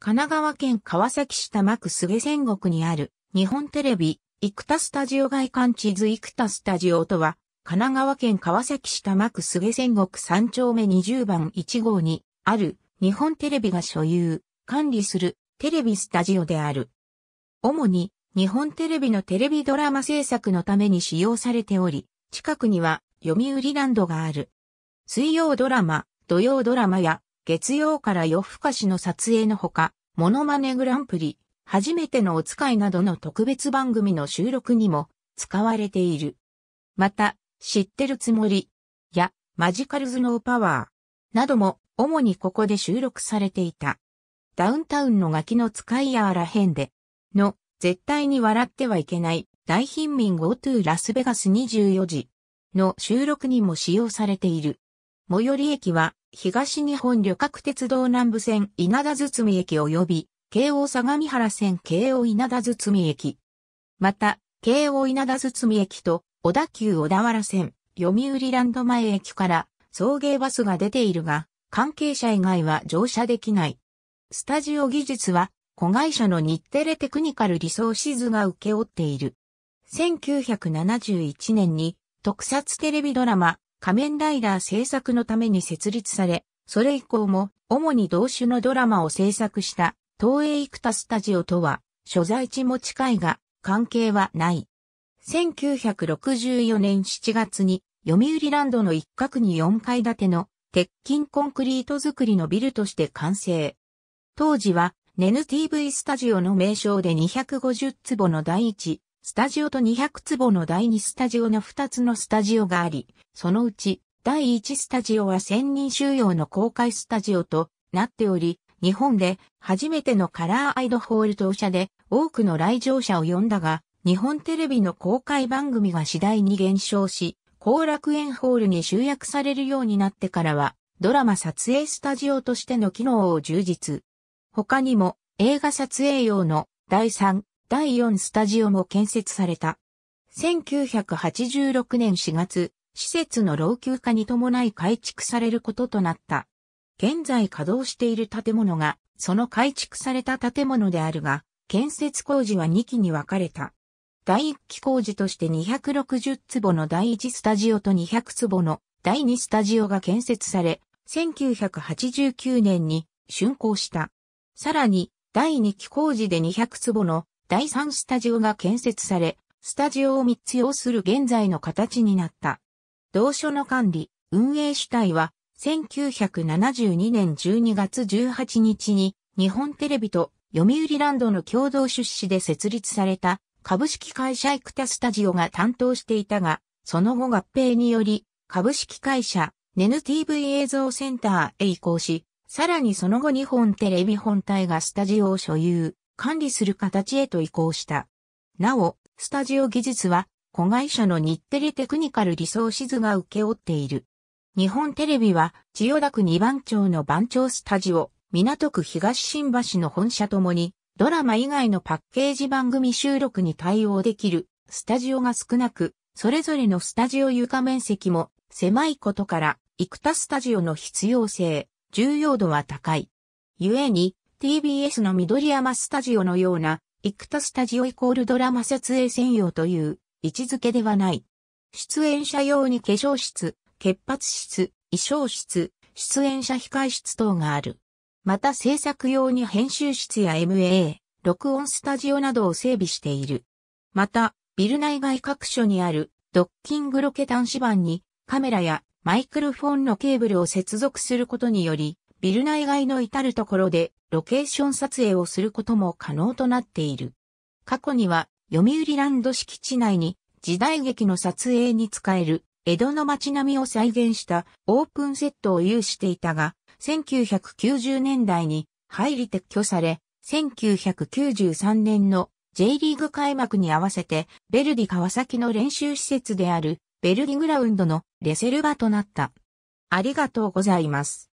神奈川県川崎市幕区菅仙国にある日本テレビ、生田スタジオ外観地図生田スタジオとは、神奈川県川崎市幕区菅仙国3丁目20番1号にある日本テレビが所有、管理するテレビスタジオである。主に日本テレビのテレビドラマ制作のために使用されており、近くには読売ランドがある。水曜ドラマ、土曜ドラマや月曜から夜更かしの撮影のほか、モノマネグランプリ、初めてのお使いなどの特別番組の収録にも使われている。また、知ってるつもりやマジカルズノーパワーなども主にここで収録されていた。ダウンタウンのガキの使いやあらへんでの絶対に笑ってはいけない大貧民 GoTo ラスベガス24時の収録にも使用されている。最寄り駅は、東日本旅客鉄道南部線稲田堤駅及び、京王相模原線京王稲田堤駅。また、京王稲田堤駅と、小田急小田原線、読売ランド前駅から、送迎バスが出ているが、関係者以外は乗車できない。スタジオ技術は、子会社の日テレテクニカルリソーシズが受け負っている。1971年に特撮テレビドラマ仮面ライダー制作のために設立され、それ以降も主に同種のドラマを制作した東映生田スタジオとは所在地も近いが関係はない。1964年7月に読売ランドの一角に4階建ての鉄筋コンクリート造りのビルとして完成。当時は n n t v スタジオの名称で250坪の第一スタジオと200坪の第2スタジオの2つのスタジオがあり、そのうち第1スタジオは1000人収容の公開スタジオとなっており、日本で初めてのカラーアイドホール当社で多くの来場者を呼んだが、日本テレビの公開番組が次第に減少し、後楽園ホールに集約されるようになってからは、ドラマ撮影スタジオとしての機能を充実。他にも映画撮影用の第3、第4スタジオも建設された。1986年4月、施設の老朽化に伴い改築されることとなった。現在稼働している建物が、その改築された建物であるが、建設工事は2期に分かれた。第1期工事として260坪の第1スタジオと200坪の第2スタジオが建設され、1989年に竣工した。さらに、第2期工事で200坪の第3スタジオが建設され、スタジオを3つ要する現在の形になった。同所の管理、運営主体は、1972年12月18日に、日本テレビと読売ランドの共同出資で設立された、株式会社イクタスタジオが担当していたが、その後合併により、株式会社、ネヌ TV 映像センターへ移行し、さらにその後日本テレビ本体がスタジオを所有。管理する形へと移行した。なお、スタジオ技術は、子会社の日テレテクニカルリソーシズが受け負っている。日本テレビは、千代田区二番町の番町スタジオ、港区東新橋の本社ともに、ドラマ以外のパッケージ番組収録に対応できる、スタジオが少なく、それぞれのスタジオ床面積も狭いことから、幾多スタジオの必要性、重要度は高い。故に、TBS の緑山スタジオのような、幾多スタジオイコールドラマ撮影専用という位置づけではない。出演者用に化粧室、欠髪室、衣装室、出演者控室等がある。また制作用に編集室や MA、録音スタジオなどを整備している。また、ビル内外各所にあるドッキングロケ端子板にカメラやマイクロフォンのケーブルを接続することにより、ビル内外の至るところでロケーション撮影をすることも可能となっている。過去には、読売ランド敷地内に時代劇の撮影に使える江戸の街並みを再現したオープンセットを有していたが、1990年代に入り撤去され、1993年の J リーグ開幕に合わせて、ベルディ川崎の練習施設であるベルディグラウンドのレセルバとなった。ありがとうございます。